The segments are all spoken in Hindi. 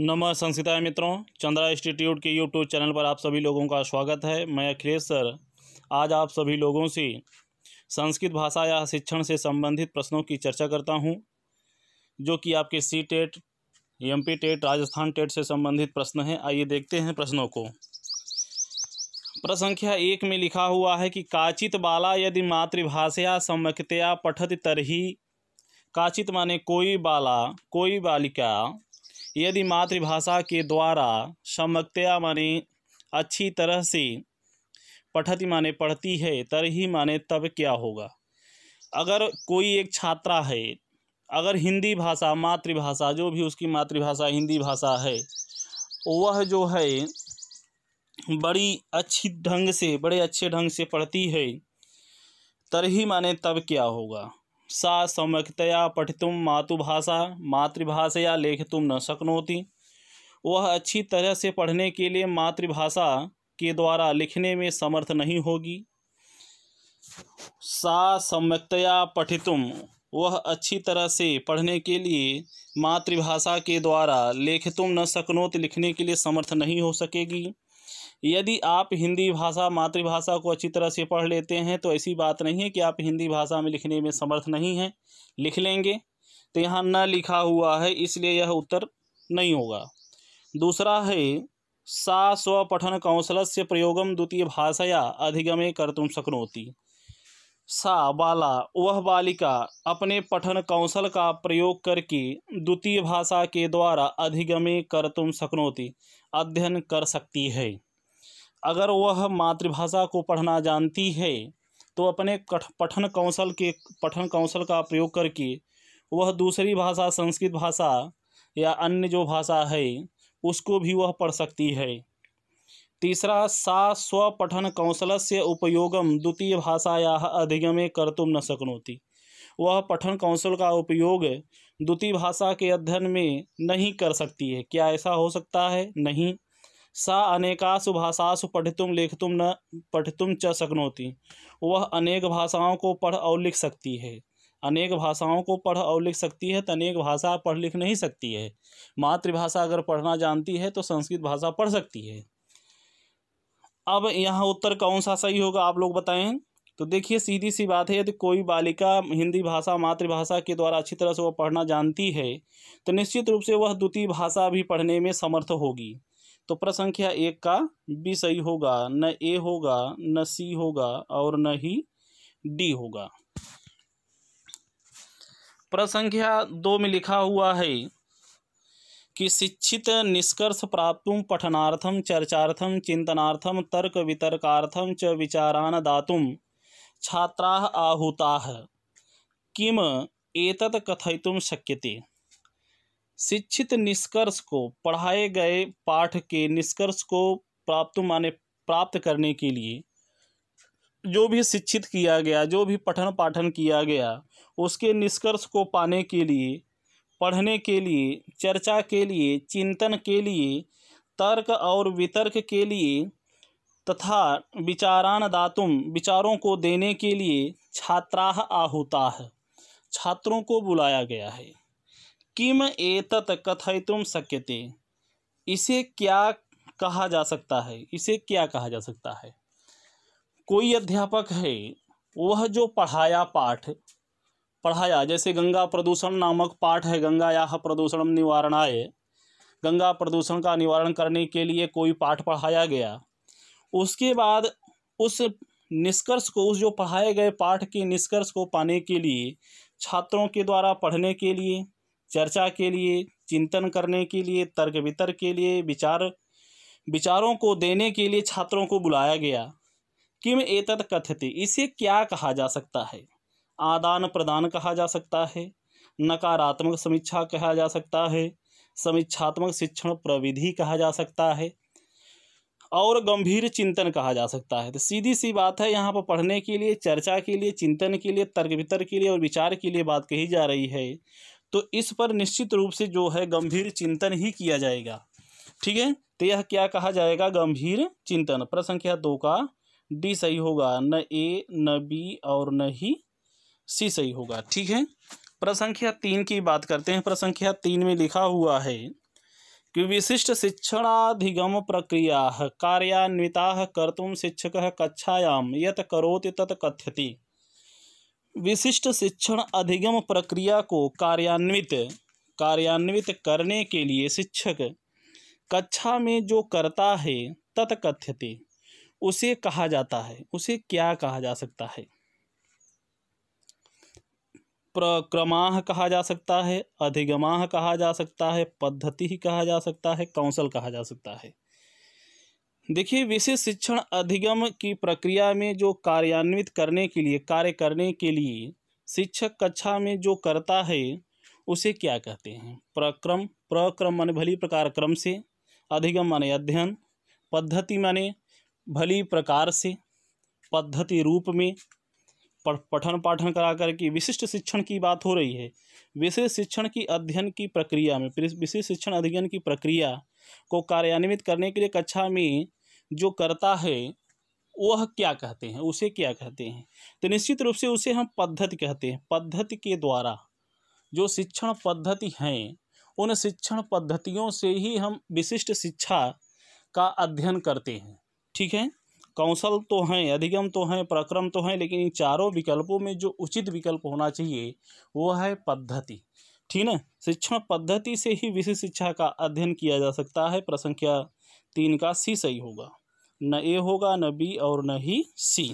नमस्कार संस्कृता मित्रों चंद्रा इंस्टीट्यूट के यूट्यूब चैनल पर आप सभी लोगों का स्वागत है मैं अखिलेश सर आज आप सभी लोगों से संस्कृत भाषा या शिक्षण से संबंधित प्रश्नों की चर्चा करता हूं जो कि आपके C TET M P TET Rajasthan TET e से संबंधित प्रश्न हैं आइए देखते हैं प्रश्नों को प्रसंख्या एक में लिखा हुआ है कि काचित बाला यदि मातृभाषया समकतया पठत तरही काचित माने कोई बाला कोई बालिका यदि मातृभाषा के द्वारा समक्तया माने अच्छी तरह से पठती माने पढ़ती है तर ही माने तब क्या होगा अगर कोई एक छात्रा है अगर हिंदी भाषा मातृभाषा जो भी उसकी मातृभाषा हिंदी भाषा है वह जो है बड़ी अच्छी ढंग से बड़े अच्छे ढंग से पढ़ती है तर ही माने तब क्या होगा सा सम्यकतया पठित मातृभाषा मातृभाषया तुम न सकनोती वह अच्छी तरह से पढ़ने के लिए मातृभाषा के द्वारा लिखने में समर्थ नहीं होगी सा सम्यकतया पठितुम वह अच्छी तरह से पढ़ने के लिए मातृभाषा के द्वारा तुम न सकनोत लिखने के लिए समर्थ नहीं हो सकेगी यदि आप हिंदी भाषा मातृभाषा को अच्छी तरह से पढ़ लेते हैं तो ऐसी बात नहीं है कि आप हिंदी भाषा में लिखने में समर्थ नहीं हैं लिख लेंगे तो यहाँ न लिखा हुआ है इसलिए यह उत्तर नहीं होगा दूसरा है सा स्व पठन कौशल से प्रयोगम द्वितीय भाषाया अधिगमे तुम शक्नोती सा बाला वह बालिका अपने पठन कौशल का प्रयोग करके द्वितीय भाषा के द्वारा अधिगमे कर्तुम शक्नोती अध्ययन कर सकती है अगर वह मातृभाषा को पढ़ना जानती है तो अपने पठन कौशल के पठन कौशल का प्रयोग करके वह दूसरी भाषा संस्कृत भाषा या अन्य जो भाषा है उसको भी वह पढ़ सकती है तीसरा सा स्वपठन कौशल से उपयोगम द्वितीय भाषाया अधिगमे करतुम न सकनोती वह पठन कौशल का उपयोग द्वितीय भाषा के अध्ययन में नहीं कर सकती है क्या ऐसा हो सकता है नहीं सा अनेकासु भाषासु लिख तुम न तुम च शक्नोती वह अनेक भाषाओं को पढ़ और लिख सकती है अनेक भाषाओं को पढ़ और लिख सकती है तो अनेक भाषा पढ़ लिख नहीं सकती है मातृभाषा अगर पढ़ना जानती है तो संस्कृत भाषा पढ़ सकती है अब यहाँ उत्तर कौन सा सही होगा आप लोग बताएं तो देखिए सीधी सी बात है यदि कोई बालिका हिंदी भाषा मातृभाषा के द्वारा अच्छी तरह से वह पढ़ना जानती है तो निश्चित रूप से वह द्वितीय भाषा भी पढ़ने में समर्थ होगी तो प्रश्न संख्या एक का बी सही होगा न ए होगा न सी होगा और न ही डी होगा प्रश्न संख्या दो में लिखा हुआ है कि शिक्षित निष्कर्ष प्राप्त पठनार्थम चर्चार्थम चिंतनार्थम तर्क वितर्कार्थम च विचारान दातुम छात्रा आहूता किम एतत कथयितुम शक्यते शिक्षित निष्कर्ष को पढ़ाए गए पाठ के निष्कर्ष को प्राप्त माने प्राप्त करने के लिए जो भी शिक्षित किया गया जो भी पठन पाठन किया गया उसके निष्कर्ष को पाने के लिए पढ़ने के लिए चर्चा के लिए चिंतन के लिए तर्क और वितर्क के लिए तथा विचारान दातुम विचारों को देने के लिए छात्रा आहूता है छात्रों को बुलाया गया है किम एतत कथयितुम शक्यते इसे क्या कहा जा सकता है इसे क्या कहा जा सकता है कोई अध्यापक है वह जो पढ़ाया पाठ पढ़ाया जैसे गंगा प्रदूषण नामक पाठ है गंगा गंगायाह प्रदूषण निवारणाय गंगा प्रदूषण का निवारण करने के लिए कोई पाठ पढ़ाया गया उसके बाद उस निष्कर्ष को उस जो पढ़ाए गए पाठ के निष्कर्ष को पाने के लिए छात्रों के द्वारा पढ़ने के लिए चर्चा के लिए चिंतन करने के लिए तर्क वितर्क के लिए विचार विचारों को देने के लिए छात्रों को बुलाया गया किम एतत् कथित इसे क्या कहा जा सकता है आदान प्रदान कहा जा सकता है नकारात्मक समीक्षा कहा जा सकता है समीक्षात्मक शिक्षण प्रविधि कहा जा सकता है और गंभीर चिंतन कहा जा सकता है तो सीधी सी बात है यहाँ पर पढ़ने के लिए चर्चा के लिए चिंतन के लिए तर्क वितर्क के लिए और विचार के लिए बात कही जा रही है तो इस पर निश्चित रूप से जो है गंभीर चिंतन ही किया जाएगा ठीक है तो यह क्या कहा जाएगा गंभीर चिंतन प्रश्न संख्या दो का डी सही होगा न ए न बी और न ही सी सही होगा ठीक है प्रसंख्या तीन की बात करते हैं प्रसंख्या तीन में लिखा हुआ है कि विशिष्ट शिक्षणाधिगम प्रक्रिया कार्यान्विता कर्तुम शिक्षक कक्षायाम यत करोति तत् कथ्यती विशिष्ट शिक्षण अधिगम प्रक्रिया को कार्यान्वित कार्यान्वित करने के लिए शिक्षक कक्षा में जो करता है तत्कथ्यते उसे कहा जाता है उसे क्या कहा जा सकता है प्रक्रमा कहा जा सकता है अधिगमाह कहा जा सकता है पद्धति कहा जा सकता है कौशल कहा जा सकता है देखिए विशेष शिक्षण अधिगम की प्रक्रिया में जो कार्यान्वित करने के लिए कार्य करने के लिए शिक्षक कक्षा में जो करता है उसे क्या कहते हैं प्रक्रम प्रक्रम माने भली प्रकार क्रम से अधिगम माने अध्ययन पद्धति माने भली प्रकार से पद्धति रूप में पठन पाठन करा करके विशिष्ट शिक्षण की बात हो रही है विशेष शिक्षण की अध्ययन की प्रक्रिया में विशेष शिक्षण अध्ययन की प्रक्रिया को कार्यान्वित करने के लिए कक्षा में जो करता है वह क्या कहते हैं उसे क्या कहते हैं तो निश्चित रूप से उसे हम पद्धति कहते हैं पद्धति के द्वारा जो शिक्षण पद्धति हैं उन शिक्षण पद्धतियों से ही हम विशिष्ट शिक्षा का अध्ययन करते हैं ठीक है कौशल तो हैं अधिगम तो हैं प्रक्रम तो हैं लेकिन इन चारों विकल्पों में जो उचित विकल्प होना चाहिए वो है पद्धति ठीक है शिक्षण पद्धति से ही विशेष शिक्षा का अध्ययन किया जा सकता है प्रसंख्या तीन का सी सही होगा न ए होगा न बी और न ही सी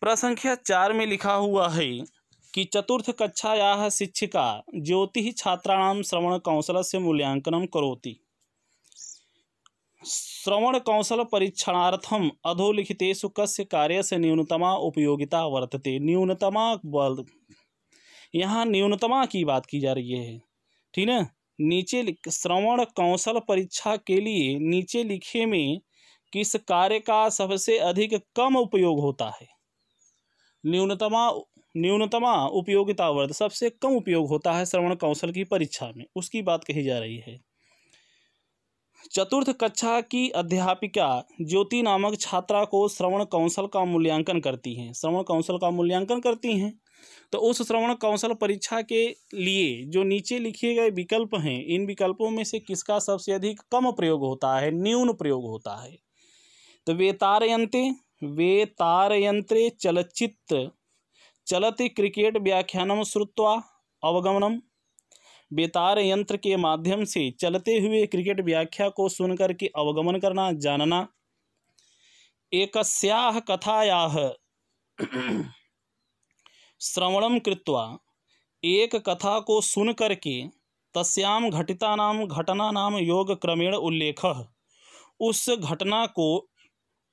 प्रसंख्या चार में लिखा हुआ है कि चतुर्थ कक्षाया शिक्षिका ज्योति छात्राणाम श्रवण कौशल से मूल्यांकन करोती श्रवण कौशल परीक्षणार्थम अधोलिखितेश कस्य कार्य से न्यूनतमा उपयोगिता वर्तते न्यूनतमा यहाँ न्यूनतमा की बात की जा रही है ठीक है नीचे श्रवण कौशल परीक्षा के लिए नीचे लिखे में किस कार्य का सबसे अधिक कम उपयोग होता है न्यूनतमा न्यूनतमा उपयोगिता वर्ग सबसे कम उपयोग होता है श्रवण कौशल की परीक्षा में उसकी बात कही जा रही है चतुर्थ कक्षा की अध्यापिका ज्योति नामक छात्रा को श्रवण कौशल का मूल्यांकन करती हैं श्रवण कौशल का मूल्यांकन करती हैं तो उस श्रवण कौशल परीक्षा के लिए जो नीचे लिखे गए विकल्प हैं इन विकल्पों में से किसका सबसे अधिक कम प्रयोग होता है न्यून प्रयोग होता है तो वे तारयंत्र वे तारयंत्रे चलचित्र चलते क्रिकेट व्याख्यानम श्रुत्वा अवगमनम बेतार यंत्र के माध्यम से चलते हुए क्रिकेट व्याख्या को सुनकर के अवगमन करना जानना एक कथाया श्रवणम कृत्वा एक कथा को सुन करके तस्याम घटिता घटना नाम योग क्रमेण उल्लेख उस घटना को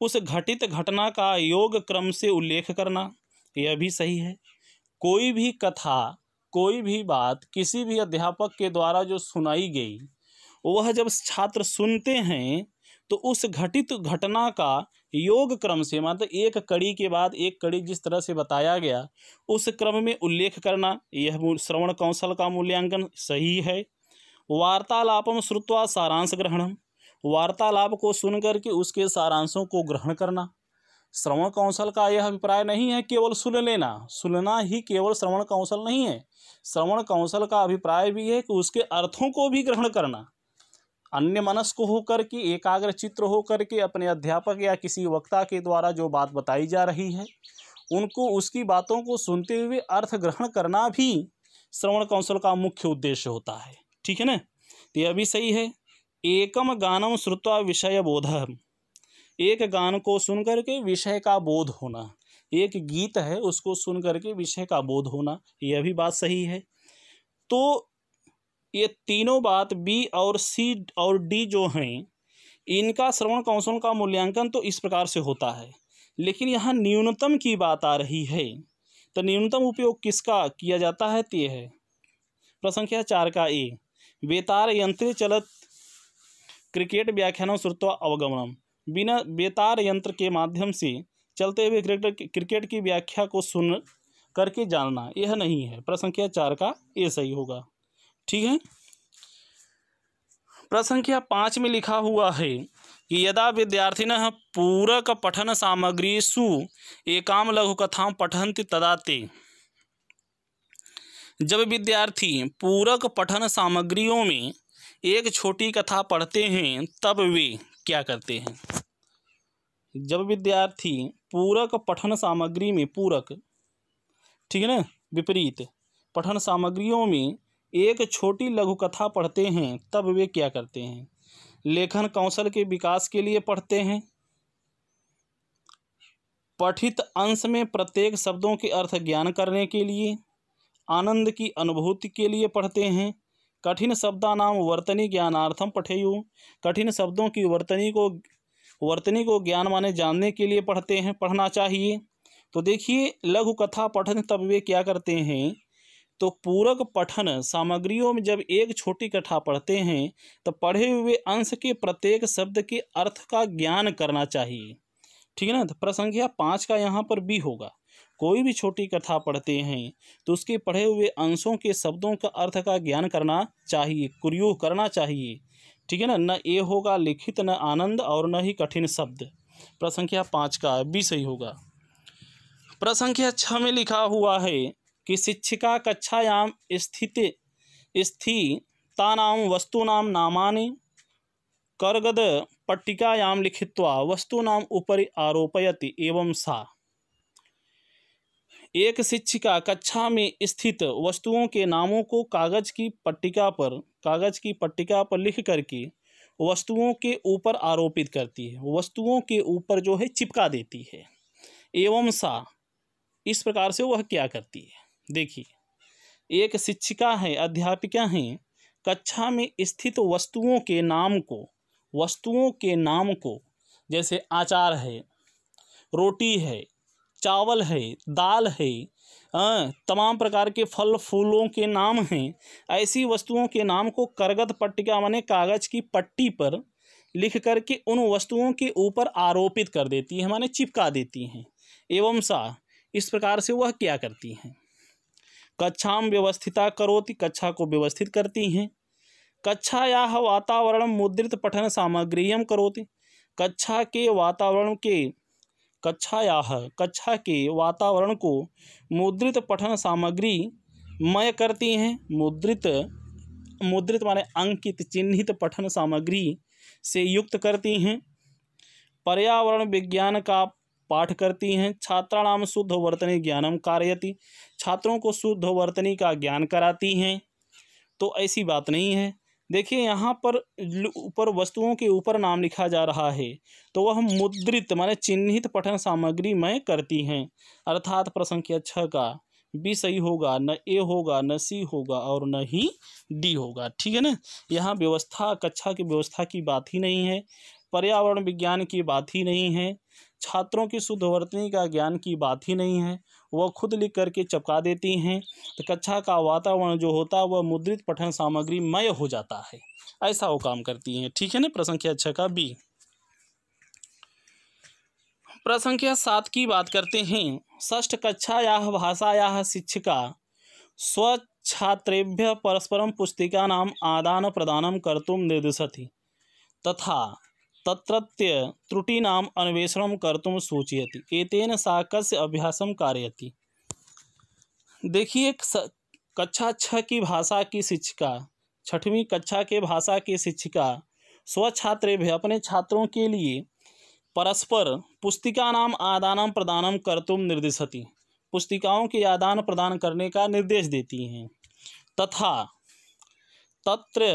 उस घटित घटना का योग क्रम से उल्लेख करना यह भी सही है कोई भी कथा कोई भी बात किसी भी अध्यापक के द्वारा जो सुनाई गई वह जब छात्र सुनते हैं तो उस घटित घटना का योग क्रम से मतलब एक कड़ी के बाद एक कड़ी जिस तरह से बताया गया उस क्रम में उल्लेख करना यह श्रवण कौशल का मूल्यांकन सही है वार्तालापम श्रुत्वा सारांश ग्रहणम वार्तालाप को सुन करके उसके सारांशों को ग्रहण करना श्रवण कौशल का यह अभिप्राय नहीं है केवल सुन लेना सुनना ही केवल श्रवण कौशल नहीं है श्रवण कौशल का अभिप्राय भी है कि उसके अर्थों को भी ग्रहण करना अन्य मनस्क होकर के एकाग्र चित्र होकर के अपने अध्यापक या किसी वक्ता के द्वारा जो बात बताई जा रही है उनको उसकी बातों को सुनते हुए अर्थ ग्रहण करना भी श्रवण कौशल का मुख्य उद्देश्य होता है ठीक है ना तो यह भी सही है एकम गानम श्रुत्वा विषय बोध एक गान को सुन करके विषय का बोध होना एक गीत है उसको सुन करके विषय का बोध होना यह भी बात सही है तो ये तीनों बात बी और सी और डी जो हैं इनका श्रवण कौशल का मूल्यांकन तो इस प्रकार से होता है लेकिन यहाँ न्यूनतम की बात आ रही है तो न्यूनतम उपयोग किसका किया जाता है ते तो है प्रश्न चार का ए बेतार यंत्र चलत क्रिकेट व्याख्यानों श्रुत्व अवगमनम बिना बेतार यंत्र के माध्यम से चलते हुए क्रिकेट क्रिकेट की व्याख्या को सुन करके जानना यह नहीं है प्रश्न चार का ए सही होगा ठीक है प्रश्न संख्या पाँच में लिखा हुआ है कि यदा विद्यार्थिन पूरक पठन सामग्री सु एकाम लघु कथाओं पठंती तदा ते जब विद्यार्थी पूरक पठन सामग्रियों में एक छोटी कथा पढ़ते हैं तब वे क्या करते हैं जब विद्यार्थी पूरक पठन सामग्री में पूरक ठीक है ना विपरीत पठन सामग्रियों में एक छोटी लघु कथा पढ़ते हैं तब वे क्या करते हैं लेखन कौशल के विकास के लिए पढ़ते हैं पठित अंश में प्रत्येक शब्दों के अर्थ ज्ञान करने के लिए आनंद की अनुभूति के लिए पढ़ते हैं कठिन शब्दा नाम वर्तनी ज्ञानार्थम पठेयु कठिन शब्दों की वर्तनी को वर्तनी को ज्ञान माने जानने के लिए पढ़ते हैं पढ़ना चाहिए तो देखिए लघु कथा पठन तब वे क्या करते हैं तो पूरक पठन सामग्रियों में जब एक छोटी कथा पढ़ते हैं तो पढ़े हुए अंश के प्रत्येक शब्द के अर्थ का ज्ञान करना चाहिए ठीक है ना तो प्रसंख्या पाँच का यहाँ पर बी होगा कोई भी छोटी कथा पढ़ते हैं तो उसके पढ़े हुए अंशों के शब्दों का अर्थ का ज्ञान करना चाहिए कुर्यूह करना चाहिए ठीक है ना न ए होगा लिखित न आनंद और न ही कठिन शब्द प्रसंख्या पाँच का बी सही होगा प्रसंख्या छः में लिखा हुआ है कि शिक्षिका कक्षायाम स्थित स्थितानां वस्तूनां नामानि करगदपट्टिकायां लिखित्वा वस्तूना उपरी आरोपयति एवं सा एक शिक्षिका कक्षा में स्थित वस्तुओं के नामों को कागज की पट्टिका पर कागज की पट्टिका पर लिख करके वस्तुओं के ऊपर आरोपित करती है वस्तुओं के ऊपर जो है चिपका देती है एवं सा इस प्रकार से वह क्या करती है देखिए एक शिक्षिका है अध्यापिका हैं कक्षा में स्थित वस्तुओं के नाम को वस्तुओं के नाम को जैसे आचार है रोटी है चावल है दाल है आ, तमाम प्रकार के फल फूलों के नाम हैं ऐसी वस्तुओं के नाम को करगत पट्टिका माने कागज की पट्टी पर लिख करके उन वस्तुओं के ऊपर आरोपित कर देती है माने चिपका देती हैं एवं सा इस प्रकार से वह क्या करती हैं कक्षा व्यवस्थिता करोति कक्षा को व्यवस्थित करती हैं कक्षाया वातावरण मुद्रित पठन सामग्री करोति कक्षा के वातावरण के कक्षाया कक्षा के वातावरण को मुद्रित पठन सामग्री मय करती हैं मुद्रित मुद्रित माने अंकित चिन्हित पठन सामग्री से युक्त करती हैं पर्यावरण विज्ञान का पाठ करती हैं छात्राणाम वर्तनी ज्ञानम कार्यती छात्रों को शुद्ध वर्तनी का ज्ञान कराती हैं तो ऐसी बात नहीं है देखिए यहाँ पर ऊपर वस्तुओं के ऊपर नाम लिखा जा रहा है तो वह मुद्रित माने चिन्हित पठन सामग्री में करती हैं अर्थात प्रसंग के अच्छा का बी सही होगा न ए होगा न सी होगा और न ही डी होगा ठीक है ना यहाँ व्यवस्था कक्षा की व्यवस्था की बात ही नहीं है पर्यावरण विज्ञान की बात ही नहीं है छात्रों की शुद्धवर्तनी का ज्ञान की बात ही नहीं है वह खुद लिख करके चपका देती हैं तो कक्षा का वातावरण जो होता है वह मुद्रित पठन सामग्री मय हो जाता है ऐसा वो काम करती हैं ठीक है ना प्रसंख्या अच्छा का बी प्रसंख्या सात की बात करते हैं ष्ठ कक्षाया भाषाया शिक्षिका स्वच्छात्रेभ्य परस्परम पुस्तिका नाम आदान प्रदान कर्तुम निर्देश तथा तत्रत्य त्रुटीनाम अन्वेषण कर्तुम सूचयती एतेन साकस्य अभ्यास कारयति देखिए कक्षा छः की भाषा की शिक्षिका छठवीं कक्षा के भाषा की शिक्षिका भी अपने छात्रों के लिए परस्पर नाम आदान प्रदान कर्तुम निर्देशती पुस्तिकाओं के आदान प्रदान करने का निर्देश देती हैं तथा तत्र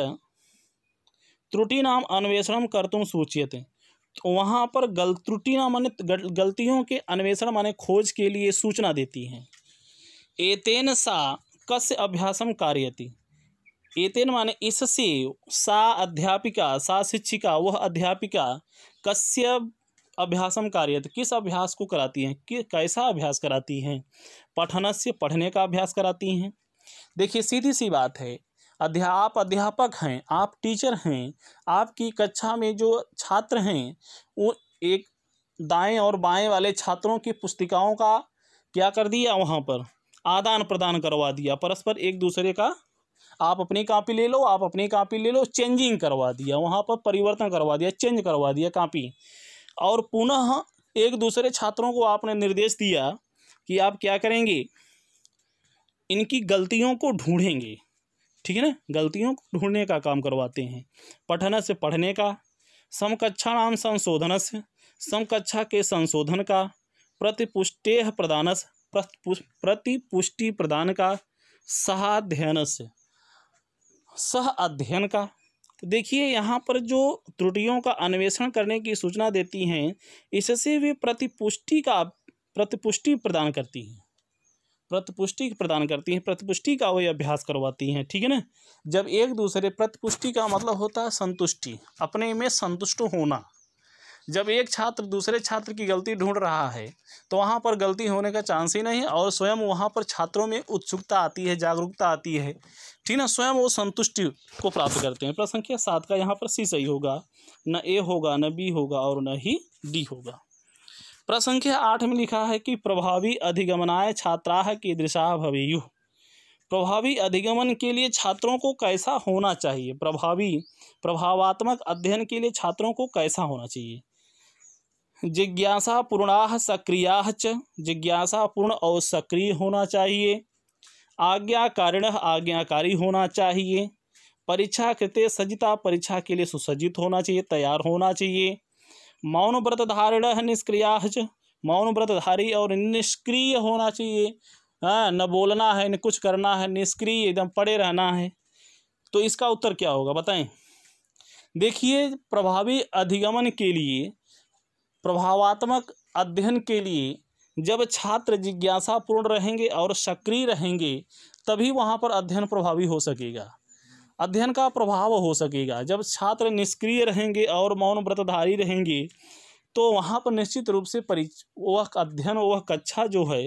त्रुटिनाम अन्वेषण कर्तुम सूचियते तो वहाँ पर गल त्रुटि नाम माने गल, गलतियों के अन्वेषण माने खोज के लिए सूचना देती हैं एतेन सा कस्य अभ्यासम कार्यति एतेन माने इससे सा अध्यापिका सा शिक्षिका वह अध्यापिका कस्य अभ्यासम कार्यति किस अभ्यास को कराती हैं कि कैसा अभ्यास कराती हैं पठन से पढ़ने का अभ्यास कराती हैं देखिए सीधी सी बात है अध्या आप अध्यापक हैं आप टीचर हैं आपकी कक्षा में जो छात्र हैं वो एक दाएं और बाएं वाले छात्रों की पुस्तिकाओं का क्या कर दिया वहाँ पर आदान प्रदान करवा दिया परस्पर एक दूसरे का आप अपनी कापी ले लो आप अपनी कापी ले लो चेंजिंग करवा दिया वहाँ पर परिवर्तन करवा दिया चेंज करवा दिया कापी और पुनः एक दूसरे छात्रों को आपने निर्देश दिया कि आप क्या करेंगे इनकी गलतियों को ढूंढेंगे ठीक है ना गलतियों को ढूंढने का काम करवाते हैं पठन से पढ़ने का समकक्षा नाम संशोधन से समकक्षा के संशोधन का प्रतिपुष्टेह प्रदानस प्रतिपुष्टि प्रदान का सहाध्ययन से सह अध्ययन का तो देखिए यहाँ पर जो त्रुटियों का अन्वेषण करने की सूचना देती हैं इससे वे प्रतिपुष्टि का प्रतिपुष्टि प्रदान करती हैं प्रतिपुष्टि प्रदान करती हैं प्रतिपुष्टि का वही अभ्यास करवाती हैं ठीक है ना जब एक दूसरे प्रतिपुष्टि का मतलब होता है संतुष्टि अपने में संतुष्ट होना जब एक छात्र दूसरे छात्र की गलती ढूंढ रहा है तो वहाँ पर गलती होने का चांस ही नहीं और स्वयं वहाँ पर छात्रों में उत्सुकता आती है जागरूकता आती है ठीक है स्वयं वो संतुष्टि को प्राप्त करते हैं प्रश्न संख्या सात का यहाँ पर सी सही होगा न ए होगा न बी होगा और न ही डी होगा प्रश्न संख्या आठ में लिखा है कि प्रभावी अधिगमनाय छात्रा कीदृशा भवेयु प्रभावी अधिगमन के लिए छात्रों को कैसा होना चाहिए प्रभावी प्रभावात्मक अध्ययन के लिए छात्रों को कैसा होना चाहिए जिज्ञासा पूर्णा सक्रिया च जिज्ञासा पूर्ण और सक्रिय होना चाहिए आज्ञाकारिण आज्ञाकारी होना चाहिए परीक्षा कृत्य सज्जता परीक्षा के लिए सुसज्जित होना चाहिए तैयार होना चाहिए मौन व्रत धारण निष्क्रिया च मौन व्रतधारी और निष्क्रिय होना चाहिए हाँ न बोलना है न कुछ करना है निष्क्रिय एकदम पड़े रहना है तो इसका उत्तर क्या होगा बताएं देखिए प्रभावी अधिगमन के लिए प्रभावात्मक अध्ययन के लिए जब छात्र जिज्ञासापूर्ण रहेंगे और सक्रिय रहेंगे तभी वहाँ पर अध्ययन प्रभावी हो सकेगा अध्ययन का प्रभाव हो सकेगा जब छात्र निष्क्रिय रहेंगे और मौन व्रतधारी रहेंगे तो वहाँ पर निश्चित रूप से परिच वह अध्ययन वह कक्षा जो है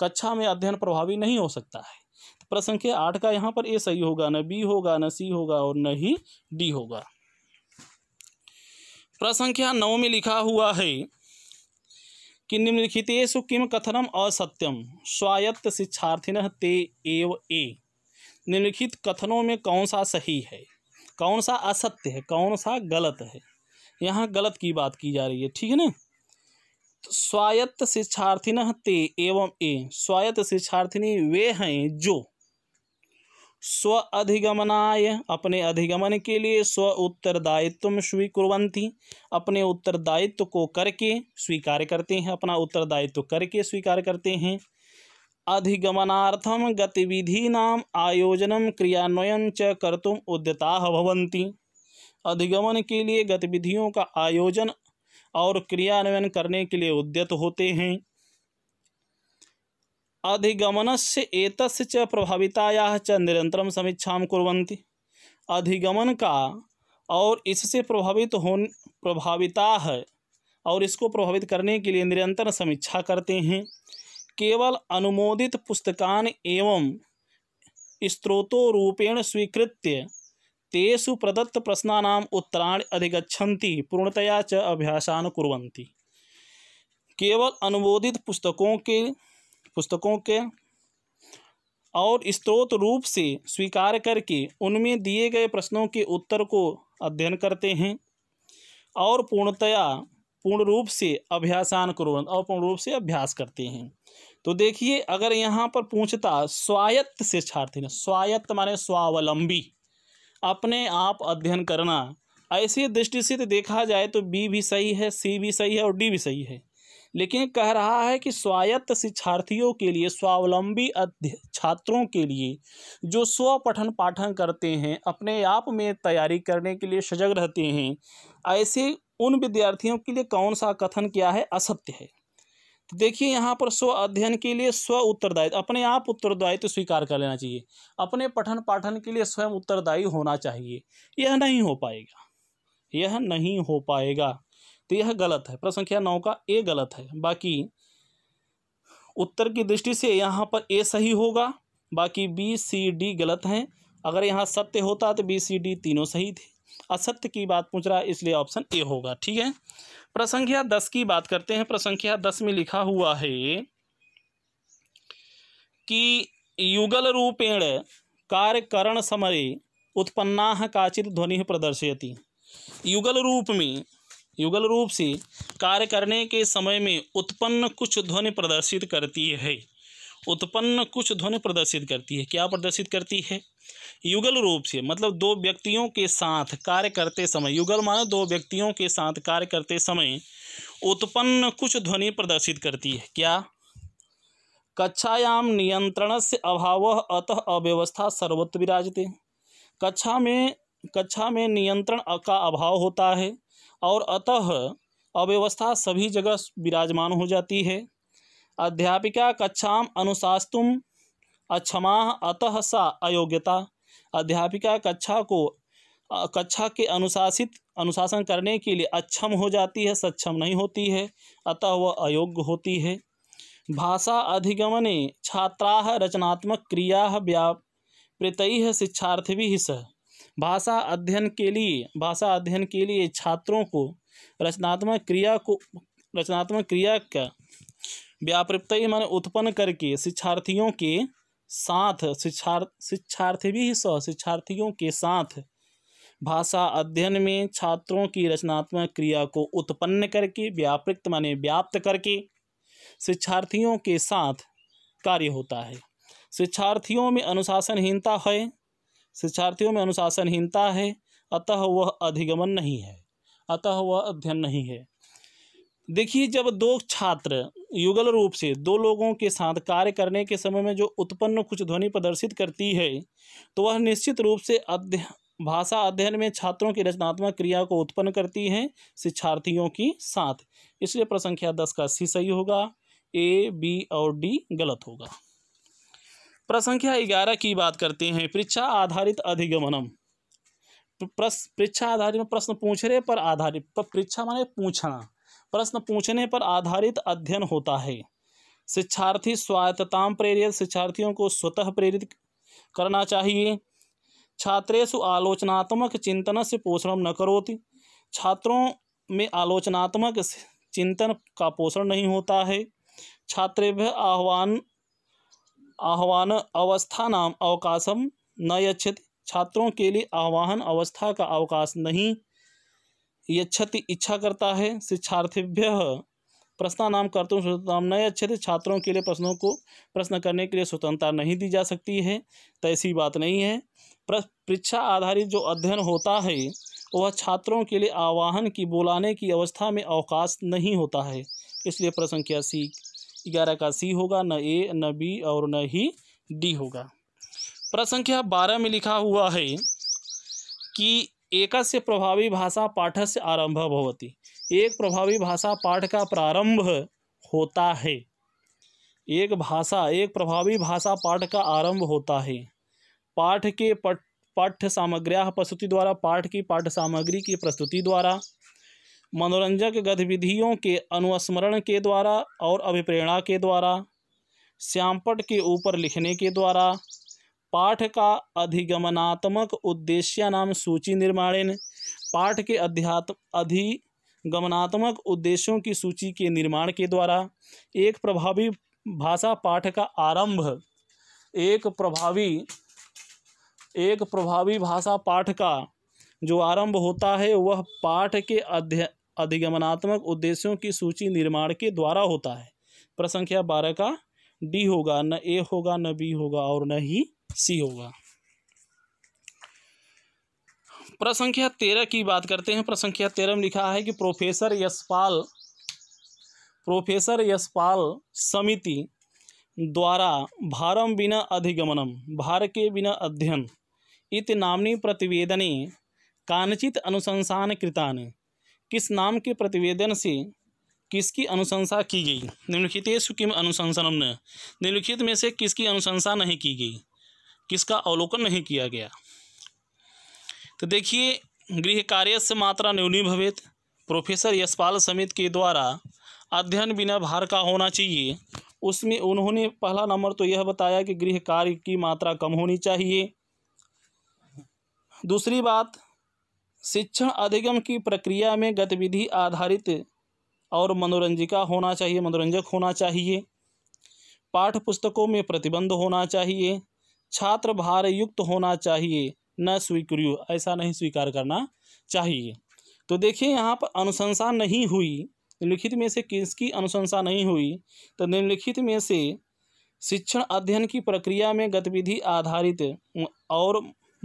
कक्षा में अध्ययन प्रभावी नहीं हो सकता है तो प्रश्न आठ का यहाँ पर ए सही होगा न बी होगा न सी होगा और न ही डी होगा प्रश्न नौ में लिखा हुआ है कि निम्नलिखितेश किम कथनम असत्यम स्वायत्त शिक्षार्थिन ते एव ए निम्नलिखित कथनों में कौन सा सही है कौन सा असत्य है कौन सा गलत है यहाँ गलत की बात की जा रही है ठीक है तो स्वायत्त शिक्षार्थिन ते एवं ए स्वायत्त शिक्षार्थिनी वे हैं जो स्व अधिगमनाय अपने अधिगमन के लिए स्व उत्तरदायित्व स्वीकुरवंती अपने उत्तरदायित्व को करके स्वीकार करते हैं अपना उत्तरदायित्व करके स्वीकार करते हैं अधिगमनार्थम गतिविधीना आयोजन क्रियान्वयन च कर्तुम उद्यता भवन्ति अधिगमन के लिए गतिविधियों का आयोजन और क्रियान्वयन करने के लिए उद्यत होते हैं अधिगमन से एक च प्रभाविताया च निरंतर समीक्षा कुरंती अधिगमन का और इससे प्रभावित हो प्रभाविता है और इसको प्रभावित करने के लिए निरंतर समीक्षा करते हैं केवल अनुमोदित पुस्तकान एवं स्त्रोतो रूपेण स्वीकृत्य तेसु प्रदत्त प्रश्नानाम उत्तराण अधिगछति पूर्णतया च अभ्यासान कुरंती केवल अनुमोदित पुस्तकों के पुस्तकों के और स्त्रोत रूप से स्वीकार करके उनमें दिए गए प्रश्नों के उत्तर को अध्ययन करते हैं और पूर्णतया पूर्ण रूप से अभ्यासान कुर और पूर्ण रूप से अभ्यास करते हैं तो देखिए अगर यहाँ पर पूछता स्वायत्त शिक्षार्थी ने स्वायत्त माने स्वावलंबी अपने आप अध्ययन करना ऐसी दृष्टि से तो देखा जाए तो बी भी सही है सी भी सही है और डी भी सही है लेकिन कह रहा है कि स्वायत्त शिक्षार्थियों के लिए स्वावलंबी छात्रों के लिए जो स्व पठन पाठन करते हैं अपने आप में तैयारी करने के लिए सजग रहते हैं ऐसे उन विद्यार्थियों के लिए कौन सा कथन क्या है असत्य है तो देखिए यहाँ पर स्व अध्ययन के लिए स्व उत्तरदायित्व अपने आप उत्तरदायित्व स्वीकार कर लेना चाहिए अपने पठन पाठन के लिए स्वयं उत्तरदायी होना चाहिए यह नहीं हो पाएगा यह नहीं हो पाएगा तो यह गलत है प्रश्न संख्या नौ का ए गलत है बाकी उत्तर की दृष्टि से यहाँ पर ए सही होगा बाकी बी सी डी गलत हैं अगर यहाँ सत्य होता तो बी सी डी तीनों सही थे असत्य की बात पूछ रहा है इसलिए ऑप्शन ए होगा ठीक है प्रसंख्या दस की बात करते हैं प्रसंख्या दस में लिखा हुआ है कि युगल रूपेण कार्य करण समय उत्पन्ना काचित ध्वनि प्रदर्शयती युगल रूप में युगल रूप से कार्य करने के समय में उत्पन्न कुछ ध्वनि प्रदर्शित करती है उत्पन्न कुछ ध्वनि प्रदर्शित करती है क्या प्रदर्शित करती है युगल रूप से मतलब दो व्यक्तियों के साथ कार्य करते समय युगल माने दो व्यक्तियों के साथ कार्य करते समय उत्पन्न कुछ ध्वनि प्रदर्शित करती है क्या कक्षायाम नियंत्रण से अभाव अतः अव्यवस्था सर्वत्र विराजते कक्षा में कक्षा में नियंत्रण का अभाव होता है और अतः अव्यवस्था सभी जगह विराजमान हो जाती है अध्यापिका कक्षा अनुशास्तुम अक्षमा अतः सा अयोग्यता अध्यापिका कक्षा को कक्षा के अनुशासित अनुशासन करने के लिए अक्षम हो जाती है सक्षम नहीं होती है अतः वह अयोग्य होती है भाषा अधिगमने छात्रा रचनात्मक क्रिया व्यापृत शिक्षार्थी स भाषा अध्ययन के लिए भाषा अध्ययन के लिए छात्रों को रचनात्मक क्रिया को रचनात्मक क्रिया का ही माने उत्पन्न करके शिक्षार्थियों के साथ शिक्षार शिक्षार्थी भी सह शिक्षार्थियों के साथ भाषा अध्ययन में छात्रों की रचनात्मक क्रिया को उत्पन्न करके व्यापृत माने व्याप्त करके शिक्षार्थियों के साथ कार्य होता है शिक्षार्थियों में अनुशासनहीनता है शिक्षार्थियों में अनुशासनहीनता है अतः वह अधिगमन नहीं है अतः वह अध्ययन नहीं है देखिए जब दो छात्र युगल रूप से दो लोगों के साथ कार्य करने के समय में जो उत्पन्न कुछ ध्वनि प्रदर्शित करती है तो वह निश्चित रूप से अध्य भाषा अध्ययन में छात्रों की रचनात्मक क्रिया को उत्पन्न करती है शिक्षार्थियों की साथ इसलिए प्रसंख्या दस का सी सही होगा ए बी और डी गलत होगा प्रसंख्या ग्यारह की बात करते हैं परीक्षा आधारित अधिगमनम परीक्षा आधारित प्रश्न पूछ रहे पर आधारित परीक्षा माने पूछना प्रश्न पूछने पर आधारित अध्ययन होता है शिक्षार्थी स्वायत्तता प्रेरित शिक्षार्थियों को स्वतः प्रेरित करना चाहिए छात्रेश आलोचनात्मक चिंतन से पोषण न करोति छात्रों में आलोचनात्मक चिंतन का पोषण नहीं होता है छात्रेभ्य आह्वान आह्वान अवस्था नाम अवकाशम न यच्छति छात्रों के लिए आह्वान अवस्था का अवकाश नहीं यच्छति इच्छा करता है शिक्षार्थीभ्य प्रश्नानाम कर्तुम स्वतंत्रता नए अच्छे छात्रों के लिए प्रश्नों को प्रश्न करने के लिए स्वतंत्रता नहीं दी जा सकती है तो ऐसी बात नहीं है परीक्षा आधारित जो अध्ययन होता है वह छात्रों के लिए आवाहन की बुलाने की अवस्था में अवकाश नहीं होता है इसलिए प्रश्न संख्या सी ग्यारह का सी होगा न ए न बी और न ही डी होगा प्रश्न संख्या बारह में लिखा हुआ है कि एकस्य प्रभावी भाषा से आरंभ होती एक प्रभावी भाषा पाठ का प्रारंभ होता है एक भाषा एक प्रभावी भाषा पाठ का आरंभ होता है पाठ के पठ पाठ्य सामग्रिया प्रस्तुति द्वारा पाठ की पाठ्य सामग्री की प्रस्तुति द्वारा मनोरंजक गतिविधियों के अनुस्मरण के द्वारा और अभिप्रेरणा के द्वारा श्यामपट के ऊपर लिखने के द्वारा पाठ का अधिगमनात्मक उद्देश्य नाम सूची निर्माण पाठ के अध्यात्म अधिगमनात्मक उद्देश्यों की सूची के निर्माण के द्वारा एक प्रभावी भाषा पाठ का आरंभ एक प्रभावी एक प्रभावी भाषा पाठ का जो आरंभ होता है वह पाठ के अध्य अधिगमनात्मक उद्देश्यों की सूची निर्माण के द्वारा होता है प्रसंख्या बारह का डी होगा न ए होगा न बी होगा और न ही सी होगा प्रसंख्या तेरह की बात करते हैं प्रसंख्या तेरह में लिखा है कि प्रोफेसर यशपाल प्रोफेसर यशपाल समिति द्वारा भारम बिना अधिगमनम भार के बिना अध्ययन इत नामनी प्रतिवेदने कानचित अनुसंसान कृतान किस नाम के प्रतिवेदन से किसकी अनुशंसा की गई निम्नलिखित किम अनुशंसनम ने निम्नलिखित में से किसकी अनुशंसा नहीं की गई किसका अवलोकन नहीं किया गया तो देखिए गृह कार्य से मात्रा न्यूनी भवित प्रोफेसर यशपाल समित के द्वारा अध्ययन बिना भार का होना चाहिए उसमें उन्होंने पहला नंबर तो यह बताया कि गृह कार्य की मात्रा कम होनी चाहिए दूसरी बात शिक्षण अधिगम की प्रक्रिया में गतिविधि आधारित और मनोरंजिका होना चाहिए मनोरंजक होना चाहिए पाठ्य पुस्तकों में प्रतिबंध होना चाहिए छात्र भार युक्त होना चाहिए न स्वीक्रिय ऐसा नहीं स्वीकार करना चाहिए तो देखिए यहाँ पर अनुशंसा नहीं हुई निम्नलिखित में से किसकी अनुशंसा नहीं हुई तो निम्नलिखित में से शिक्षण अध्ययन की प्रक्रिया में गतिविधि आधारित और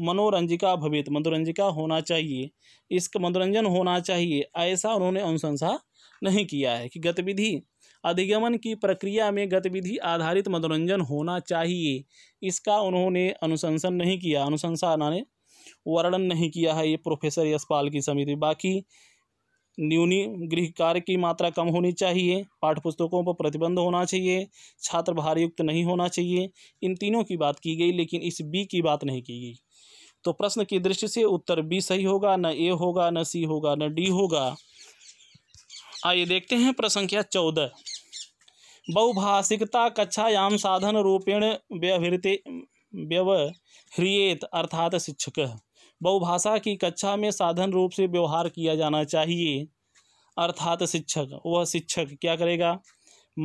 मनोरंजिका भवित मनोरंजिका होना चाहिए इसका मनोरंजन होना चाहिए ऐसा उन्होंने अनुशंसा नहीं किया है कि गतिविधि अधिगमन की प्रक्रिया में गतिविधि आधारित मनोरंजन होना चाहिए इसका उन्होंने अनुशंसन नहीं किया अनुशंसा ने वर्णन नहीं किया है ये प्रोफेसर यशपाल की समिति बाकी न्यूनी गृह कार्य की मात्रा कम होनी चाहिए पाठ्यपुस्तकों पुस्तकों पर प्रतिबंध होना चाहिए छात्र भारयुक्त नहीं होना चाहिए इन तीनों की बात की गई लेकिन इस बी की बात नहीं की गई तो प्रश्न की दृष्टि से उत्तर बी सही होगा न ए होगा न सी होगा न डी होगा आइए देखते हैं प्रश्न संख्या चौदह बहुभाषिकता कक्षायाम साधन रूपेण व्यवहित व्यवह्रियेत अर्थात शिक्षक बहुभाषा की कक्षा में साधन रूप से व्यवहार किया जाना चाहिए अर्थात शिक्षक वह शिक्षक क्या करेगा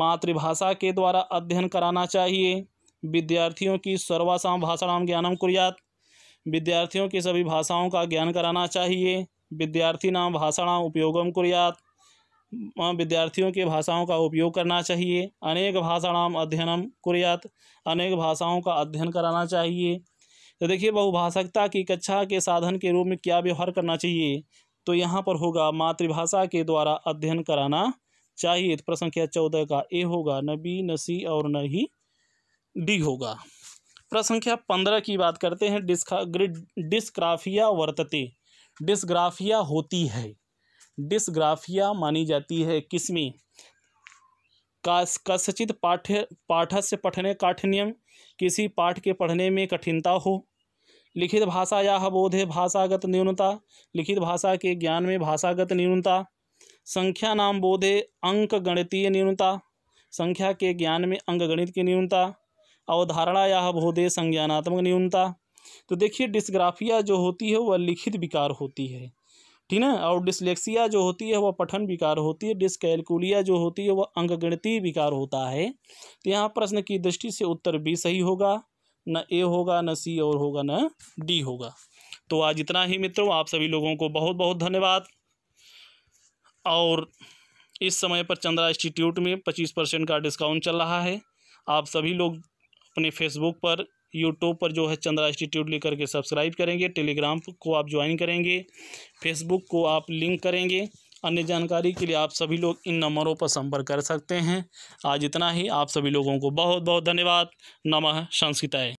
मातृभाषा के द्वारा अध्ययन कराना चाहिए विद्यार्थियों की सर्वासाम भाषाणाम ज्ञानम कुरियात विद्यार्थियों की सभी भाषाओं का ज्ञान कराना चाहिए विद्यार्थी नाम भाषाणाम उपयोगम कुरियात विद्यार्थियों के भाषाओं का उपयोग करना चाहिए अनेक भाषा नाम अध्ययनम कुरियात अनेक भाषाओं का अध्ययन कराना चाहिए तो देखिए बहुभाषकता की कक्षा के साधन के रूप में क्या व्यवहार करना चाहिए तो यहाँ पर होगा मातृभाषा के द्वारा अध्ययन कराना चाहिए तो प्रश्न संख्या चौदह का ए होगा न बी न सी और न ही डी होगा प्रश्न संख्या पंद्रह की बात करते हैं डिस्का डिस्क्राफिया वर्तते डिस्ग्राफिया होती है डिसग्राफिया मानी जाती है किसमी का कसचित पाठ्य पाठस्य पठने काठिन्यम किसी पाठ के पढ़ने में कठिनता हो लिखित भाषा या बोधे भाषागत न्यूनता लिखित भाषा के ज्ञान में भाषागत न्यूनता संख्या नाम बोधे अंक गणितीय न्यूनता संख्या के ज्ञान में अंक गणित की न्यूनता अवधारणा या बोधे संज्ञानात्मक न्यूनता तो देखिए डिस्ग्राफिया जो होती है वह लिखित विकार होती है ठीक है और डिसलेक्सिया जो होती है वह पठन विकार होती है डिसकैलकुलिया जो होती है वह अंकगणितीय विकार होता है तो यहाँ प्रश्न की दृष्टि से उत्तर बी सही होगा न ए होगा न सी और होगा न डी होगा तो आज इतना ही मित्रों आप सभी लोगों को बहुत बहुत धन्यवाद और इस समय पर चंद्रा इंस्टीट्यूट में पच्चीस परसेंट का डिस्काउंट चल रहा है आप सभी लोग अपने फेसबुक पर यूट्यूब पर जो है चंद्रा इंस्टीट्यूट लिख करके सब्सक्राइब करेंगे टेलीग्राम को आप ज्वाइन करेंगे फेसबुक को आप लिंक करेंगे अन्य जानकारी के लिए आप सभी लोग इन नंबरों पर संपर्क कर सकते हैं आज इतना ही आप सभी लोगों को बहुत बहुत धन्यवाद नमः संस्कृताय